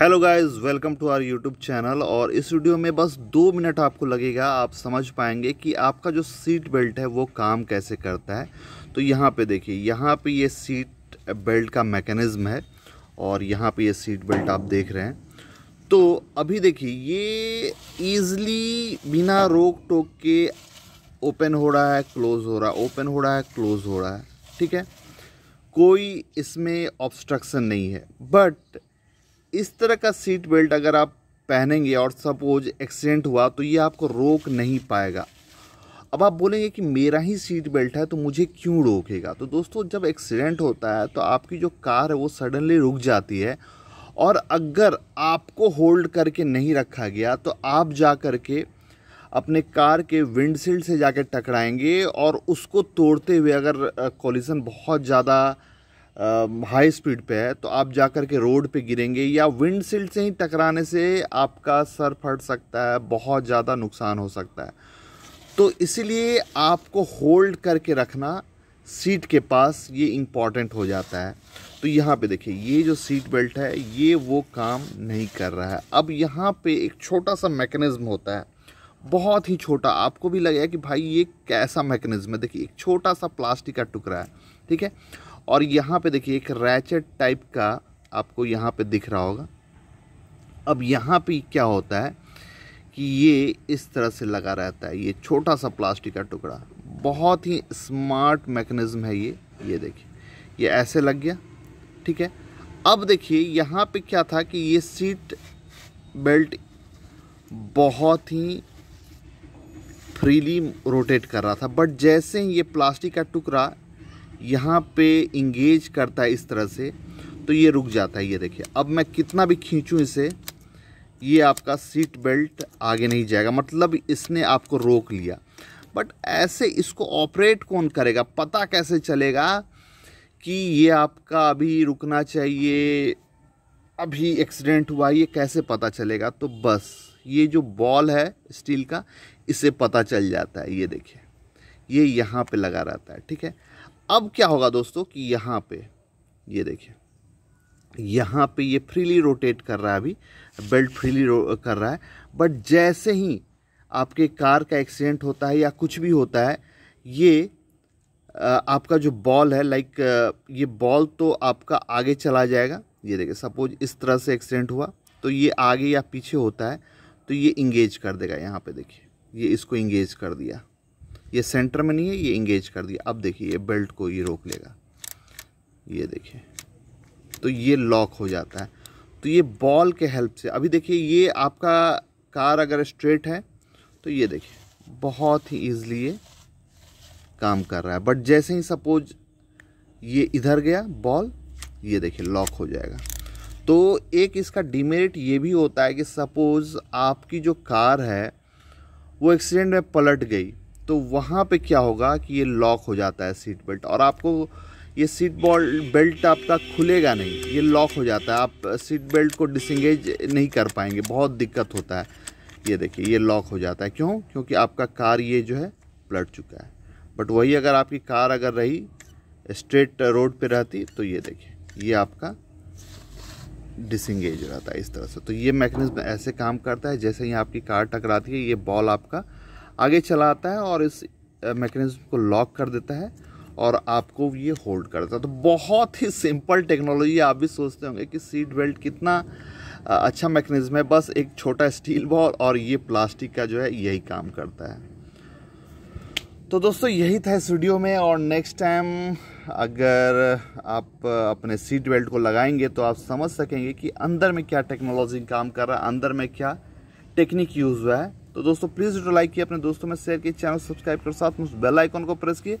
hello guys welcome to our YouTube channel और इस video में बस दो मिनट आपको लगेगा आप समझ पाएंगे कि आपका जो सीट बेल्ट है वो काम कैसे करता है तो यहाँ पे देखिए यहाँ पे ये सीट बेल्ट का मैकेनिज़्म है और यहाँ पे ये सीट बेल्ट आप देख रहे हैं तो अभी देखिए ये ईज़िली बिना रोक टोक के ओपन हो रहा है क्लोज़ हो रहा है ओपन हो रहा है क्लोज़ हो रहा है ठीक है कोई इसमें ऑब्स्ट्रक्शन नहीं है बट इस तरह का सीट बेल्ट अगर आप पहनेंगे और सपोज एक्सीडेंट हुआ तो ये आपको रोक नहीं पाएगा अब आप बोलेंगे कि मेरा ही सीट बेल्ट है तो मुझे क्यों रोकेगा तो दोस्तों जब एक्सीडेंट होता है तो आपकी जो कार है वो सडनली रुक जाती है और अगर आपको होल्ड करके नहीं रखा गया तो आप जा कर के अपने कार के विंडशील्ड से जाकर टकराएंगे और उसको तोड़ते हुए अगर कॉलिसन बहुत ज़्यादा हाई स्पीड पे है तो आप जा कर के रोड पे गिरेंगे या विंडशील्ड से ही टकराने से आपका सर फट सकता है बहुत ज़्यादा नुकसान हो सकता है तो इसलिए आपको होल्ड करके रखना सीट के पास ये इम्पॉर्टेंट हो जाता है तो यहाँ पे देखिए ये जो सीट बेल्ट है ये वो काम नहीं कर रहा है अब यहाँ पे एक छोटा सा मैकेनिज़्म होता है बहुत ही छोटा आपको भी लगेगा कि भाई ये कैसा मैकेनिज़्म है देखिए एक छोटा सा प्लास्टिक का टुकड़ा है ठीक है और यहाँ पे देखिए एक रैचेट टाइप का आपको यहाँ पे दिख रहा होगा अब यहाँ पे क्या होता है कि ये इस तरह से लगा रहता है ये छोटा सा प्लास्टिक का टुकड़ा बहुत ही स्मार्ट मैकेनिज़्म है ये ये देखिए ये ऐसे लग गया ठीक है अब देखिए यहाँ पे क्या था कि ये सीट बेल्ट बहुत ही फ्रीली रोटेट कर रहा था बट जैसे ही ये प्लास्टिक का टुकड़ा यहाँ पे इंगेज करता है इस तरह से तो ये रुक जाता है ये देखिए अब मैं कितना भी खींचूँ इसे ये आपका सीट बेल्ट आगे नहीं जाएगा मतलब इसने आपको रोक लिया बट ऐसे इसको ऑपरेट कौन करेगा पता कैसे चलेगा कि ये आपका अभी रुकना चाहिए अभी एक्सीडेंट हुआ ये कैसे पता चलेगा तो बस ये जो बॉल है स्टील का इसे पता चल जाता है ये देखिए ये यहाँ पे लगा रहता है ठीक है अब क्या होगा दोस्तों कि यहाँ पे ये देखिए यहाँ पे ये फ्रीली रोटेट कर रहा है अभी बेल्ट फ्रीली कर रहा है बट जैसे ही आपके कार का एक्सीडेंट होता है या कुछ भी होता है ये आपका जो बॉल है लाइक ये बॉल तो आपका आगे चला जाएगा ये देखिए सपोज इस तरह से एक्सीडेंट हुआ तो ये आगे या पीछे होता है तो ये इंगेज कर देगा यहाँ पे देखिए ये इसको इंगेज कर दिया ये सेंटर में नहीं है ये इंगेज कर दिया अब देखिए ये बेल्ट को ये रोक लेगा ये देखिए तो ये लॉक हो जाता है तो ये बॉल के हेल्प से अभी देखिए ये आपका कार अगर स्ट्रेट है तो ये देखिए बहुत ही ईजली ये काम कर रहा है बट जैसे ही सपोज ये इधर गया बॉल ये देखिए लॉक हो जाएगा तो एक इसका डिमेरिट ये भी होता है कि सपोज़ आपकी जो कार है वो एक्सीडेंट में पलट गई तो वहाँ पे क्या होगा कि ये लॉक हो जाता है सीट बेल्ट और आपको ये सीट बॉल बेल्ट आपका खुलेगा नहीं ये लॉक हो जाता है आप सीट बेल्ट को डिसंगेज नहीं कर पाएंगे बहुत दिक्कत होता है ये देखिए ये लॉक हो जाता है क्यों क्योंकि आपका कार ये जो है पलट चुका है बट वही अगर आपकी कार अगर रही स्ट्रेट रोड पे रहती तो ये देखिए ये आपका डिसंगेज रहता है इस तरह से तो ये मैकेनिज्म ऐसे काम करता है जैसे ही आपकी कार टकराती है ये बॉल आपका आगे चला आता है और इस मैकेनिज्म को लॉक कर देता है और आपको ये होल्ड कर देता है तो बहुत ही सिंपल टेक्नोलॉजी आप भी सोचते होंगे कि सीट बेल्ट कितना अच्छा मैकेनिज्म है बस एक छोटा स्टील बॉल और ये प्लास्टिक का जो है यही काम करता है तो दोस्तों यही था इस वीडियो में और नेक्स्ट टाइम अगर आप अपने सीट बेल्ट को लगाएंगे तो आप समझ सकेंगे कि अंदर में क्या टेक्नोलॉजी काम कर रहा है अंदर में क्या टेक्निक यूज़ हुआ है तो दोस्तों प्लीज़ वीडियो लाइक किए अपने दोस्तों में शेयर किए चैनल सब्सक्राइब कर साथ में बेल आइकन को प्रेस किए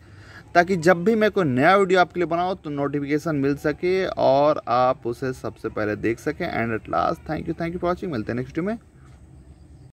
ताकि जब भी मैं कोई नया वीडियो आपके लिए बनाऊँ तो नोटिफिकेशन मिल सके और आप उसे सबसे पहले देख सकें and at last thank you thank you for watching मिलते हैं नेक्स्ट वीडियो में